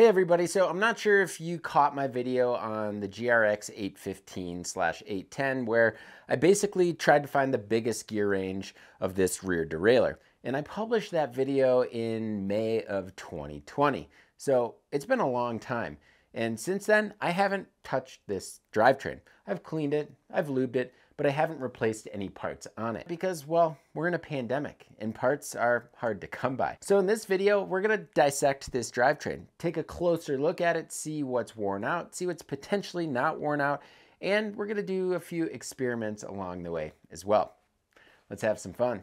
Hey everybody, so I'm not sure if you caught my video on the GRX 815 slash 810 where I basically tried to find the biggest gear range of this rear derailleur. And I published that video in May of 2020. So it's been a long time. And since then, I haven't touched this drivetrain. I've cleaned it, I've lubed it, but I haven't replaced any parts on it because, well, we're in a pandemic and parts are hard to come by. So in this video, we're gonna dissect this drivetrain, take a closer look at it, see what's worn out, see what's potentially not worn out, and we're gonna do a few experiments along the way as well. Let's have some fun.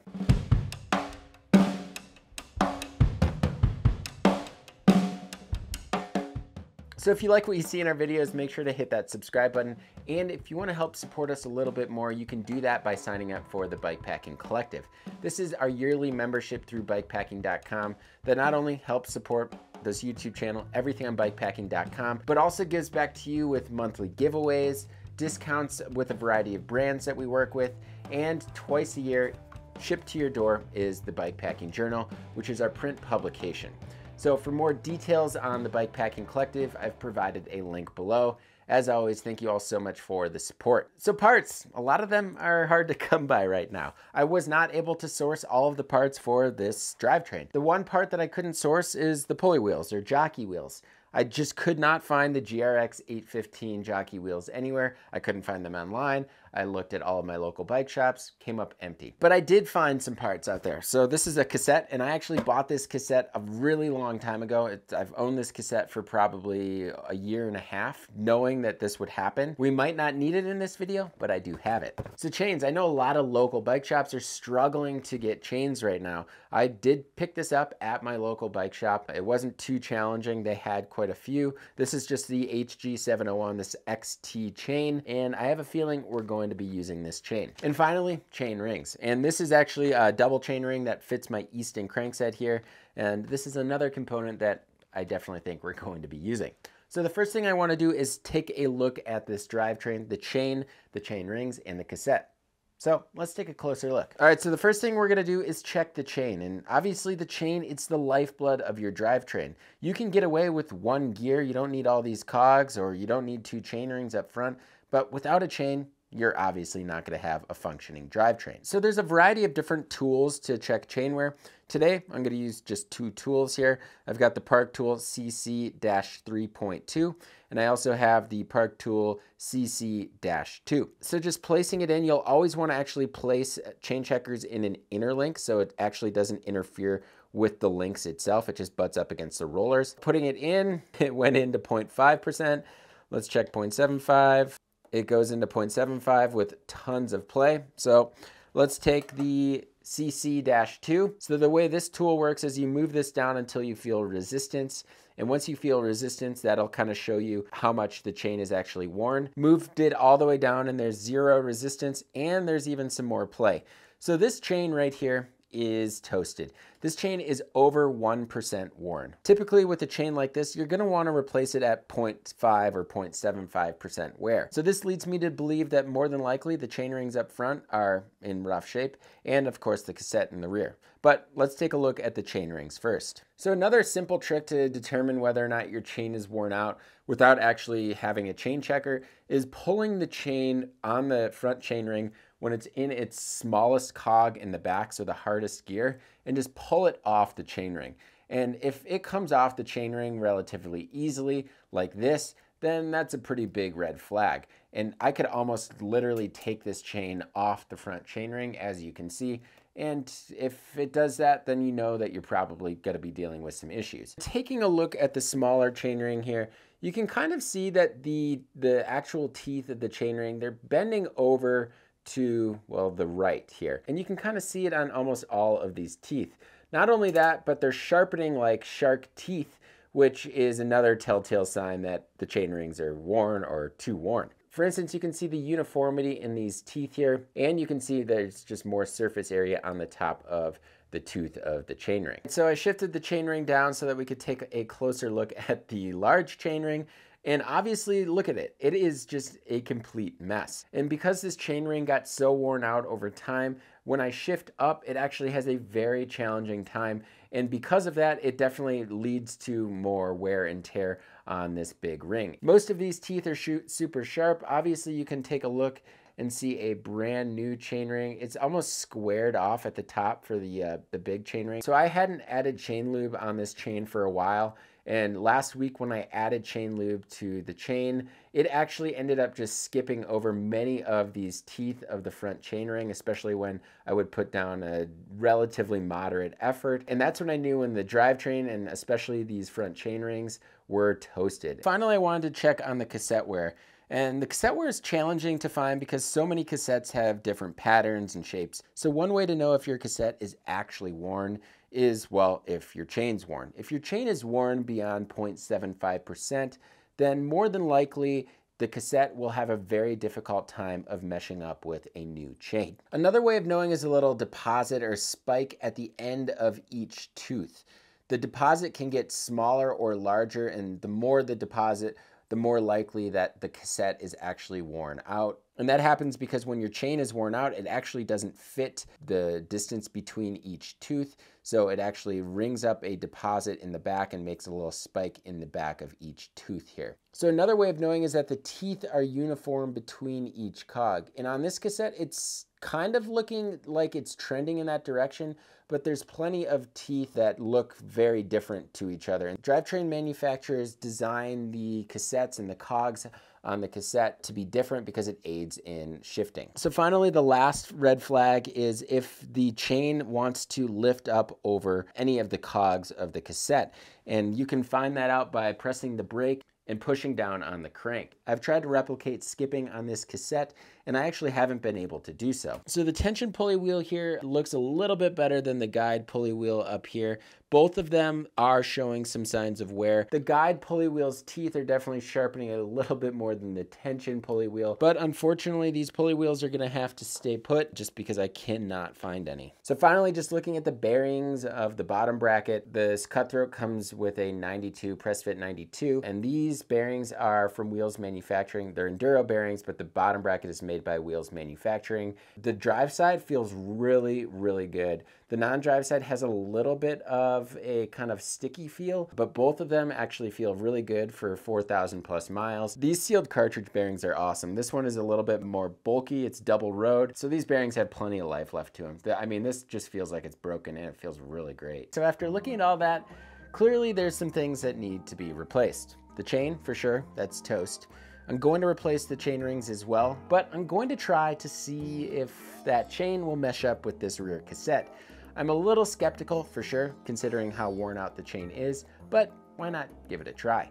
So if you like what you see in our videos, make sure to hit that subscribe button. And if you wanna help support us a little bit more, you can do that by signing up for the Bikepacking Collective. This is our yearly membership through bikepacking.com that not only helps support this YouTube channel, everything on bikepacking.com, but also gives back to you with monthly giveaways, discounts with a variety of brands that we work with, and twice a year, shipped to your door is the Bikepacking Journal, which is our print publication. So for more details on the Bikepacking Collective, I've provided a link below. As always, thank you all so much for the support. So parts, a lot of them are hard to come by right now. I was not able to source all of the parts for this drivetrain. The one part that I couldn't source is the pulley wheels or jockey wheels. I just could not find the GRX 815 jockey wheels anywhere. I couldn't find them online. I looked at all of my local bike shops, came up empty. But I did find some parts out there. So this is a cassette, and I actually bought this cassette a really long time ago. I've owned this cassette for probably a year and a half, knowing that this would happen. We might not need it in this video, but I do have it. So chains, I know a lot of local bike shops are struggling to get chains right now. I did pick this up at my local bike shop. It wasn't too challenging. They had quite a few. This is just the HG701, this XT chain, and I have a feeling we're going going to be using this chain. And finally, chain rings. And this is actually a double chain ring that fits my Easton crankset here. And this is another component that I definitely think we're going to be using. So the first thing I wanna do is take a look at this drivetrain, the chain, the chain rings, and the cassette. So let's take a closer look. All right, so the first thing we're gonna do is check the chain. And obviously the chain, it's the lifeblood of your drivetrain. You can get away with one gear. You don't need all these cogs or you don't need two chain rings up front. But without a chain, you're obviously not gonna have a functioning drivetrain. So there's a variety of different tools to check chain wear. Today, I'm gonna use just two tools here. I've got the Park Tool CC-3.2, and I also have the Park Tool CC-2. So just placing it in, you'll always wanna actually place uh, chain checkers in an inner link so it actually doesn't interfere with the links itself. It just butts up against the rollers. Putting it in, it went into 0.5%. Let's check 0.75, it goes into 0.75 with tons of play. So let's take the CC-2. So the way this tool works is you move this down until you feel resistance. And once you feel resistance, that'll kind of show you how much the chain is actually worn. Moved it all the way down and there's zero resistance and there's even some more play. So this chain right here, is toasted. This chain is over 1% worn. Typically with a chain like this, you're gonna wanna replace it at 0.5 or 0.75% wear. So this leads me to believe that more than likely the chain rings up front are in rough shape and of course the cassette in the rear. But let's take a look at the chain rings first. So another simple trick to determine whether or not your chain is worn out without actually having a chain checker is pulling the chain on the front chainring when it's in its smallest cog in the back, so the hardest gear, and just pull it off the chainring. And if it comes off the chainring relatively easily, like this, then that's a pretty big red flag. And I could almost literally take this chain off the front chainring, as you can see. And if it does that, then you know that you're probably gonna be dealing with some issues. Taking a look at the smaller chainring here, you can kind of see that the, the actual teeth of the chainring, they're bending over to, well, the right here. And you can kind of see it on almost all of these teeth. Not only that, but they're sharpening like shark teeth which is another telltale sign that the chain rings are worn or too worn. For instance, you can see the uniformity in these teeth here, and you can see there's just more surface area on the top of the tooth of the chain ring. So I shifted the chain ring down so that we could take a closer look at the large chain ring, And obviously, look at it. It is just a complete mess. And because this chain ring got so worn out over time, when I shift up, it actually has a very challenging time. And because of that, it definitely leads to more wear and tear on this big ring. Most of these teeth are super sharp. Obviously, you can take a look and see a brand new chain ring. It's almost squared off at the top for the, uh, the big chain ring. So I hadn't added chain lube on this chain for a while and last week when I added chain lube to the chain, it actually ended up just skipping over many of these teeth of the front chainring, especially when I would put down a relatively moderate effort. And that's when I knew when the drivetrain and especially these front chainrings were toasted. Finally, I wanted to check on the cassette wear. And the cassette wear is challenging to find because so many cassettes have different patterns and shapes. So one way to know if your cassette is actually worn is, well, if your chain's worn. If your chain is worn beyond 0.75%, then more than likely the cassette will have a very difficult time of meshing up with a new chain. Another way of knowing is a little deposit or spike at the end of each tooth. The deposit can get smaller or larger, and the more the deposit, the more likely that the cassette is actually worn out. And that happens because when your chain is worn out, it actually doesn't fit the distance between each tooth. So it actually rings up a deposit in the back and makes a little spike in the back of each tooth here. So another way of knowing is that the teeth are uniform between each cog. And on this cassette, it's kind of looking like it's trending in that direction, but there's plenty of teeth that look very different to each other. And drivetrain manufacturers design the cassettes and the cogs on the cassette to be different because it aids in shifting. So finally, the last red flag is if the chain wants to lift up over any of the cogs of the cassette. And you can find that out by pressing the brake and pushing down on the crank. I've tried to replicate skipping on this cassette and I actually haven't been able to do so. So the tension pulley wheel here looks a little bit better than the guide pulley wheel up here. Both of them are showing some signs of wear. The guide pulley wheel's teeth are definitely sharpening a little bit more than the tension pulley wheel, but unfortunately these pulley wheels are gonna have to stay put just because I cannot find any. So finally, just looking at the bearings of the bottom bracket, this cutthroat comes with a 92, press fit 92, and these bearings are from Wheels Manufacturing. They're Enduro bearings, but the bottom bracket is made made by Wheels Manufacturing. The drive side feels really, really good. The non-drive side has a little bit of a kind of sticky feel, but both of them actually feel really good for 4,000 plus miles. These sealed cartridge bearings are awesome. This one is a little bit more bulky. It's double road. So these bearings have plenty of life left to them. I mean, this just feels like it's broken and it feels really great. So after looking at all that, clearly there's some things that need to be replaced. The chain, for sure, that's toast. I'm going to replace the chain rings as well, but I'm going to try to see if that chain will mesh up with this rear cassette. I'm a little skeptical for sure, considering how worn out the chain is, but why not give it a try?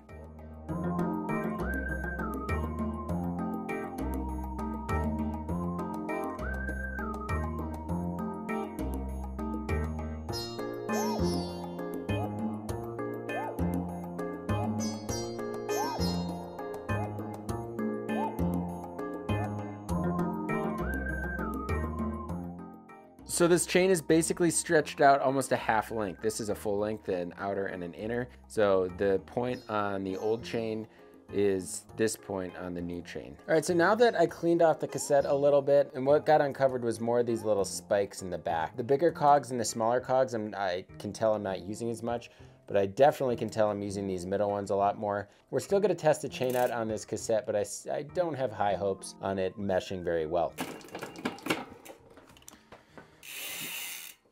So this chain is basically stretched out almost a half length. This is a full length, an outer and an inner. So the point on the old chain is this point on the new chain. All right, so now that I cleaned off the cassette a little bit and what got uncovered was more of these little spikes in the back. The bigger cogs and the smaller cogs, I'm, i can tell I'm not using as much, but I definitely can tell I'm using these middle ones a lot more. We're still gonna test the chain out on this cassette, but I, I don't have high hopes on it meshing very well.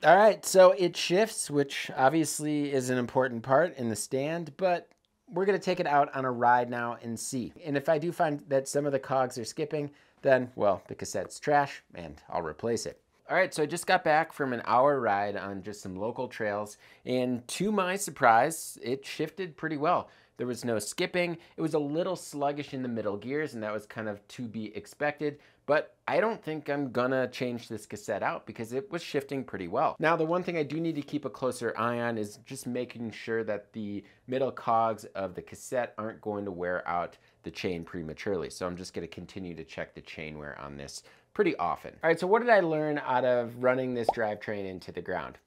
All right, so it shifts, which obviously is an important part in the stand, but we're gonna take it out on a ride now and see. And if I do find that some of the cogs are skipping, then, well, the cassette's trash and I'll replace it. All right, so I just got back from an hour ride on just some local trails, and to my surprise, it shifted pretty well. There was no skipping. It was a little sluggish in the middle gears, and that was kind of to be expected, but I don't think I'm gonna change this cassette out because it was shifting pretty well. Now, the one thing I do need to keep a closer eye on is just making sure that the middle cogs of the cassette aren't going to wear out the chain prematurely. So I'm just gonna continue to check the chain wear on this pretty often. All right, so what did I learn out of running this drivetrain into the ground?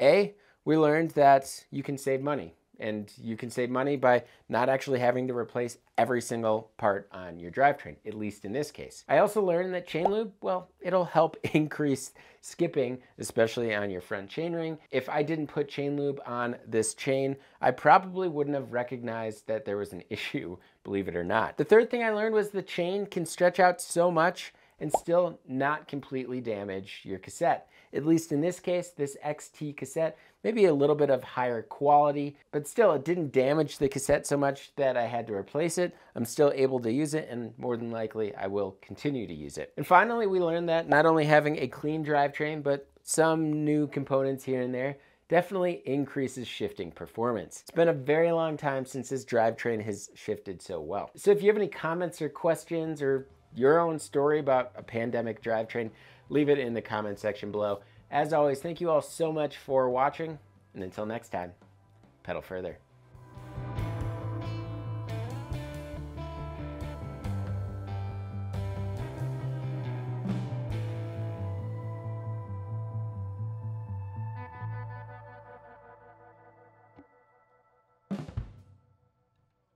A, we learned that you can save money. And you can save money by not actually having to replace every single part on your drivetrain, at least in this case. I also learned that chain lube, well, it'll help increase skipping, especially on your front chainring. If I didn't put chain lube on this chain, I probably wouldn't have recognized that there was an issue, believe it or not. The third thing I learned was the chain can stretch out so much and still not completely damage your cassette. At least in this case, this XT cassette, maybe a little bit of higher quality, but still it didn't damage the cassette so much that I had to replace it. I'm still able to use it and more than likely I will continue to use it. And finally, we learned that not only having a clean drivetrain, but some new components here and there definitely increases shifting performance. It's been a very long time since this drivetrain has shifted so well. So if you have any comments or questions or your own story about a pandemic drivetrain, leave it in the comment section below. As always, thank you all so much for watching, and until next time, pedal further.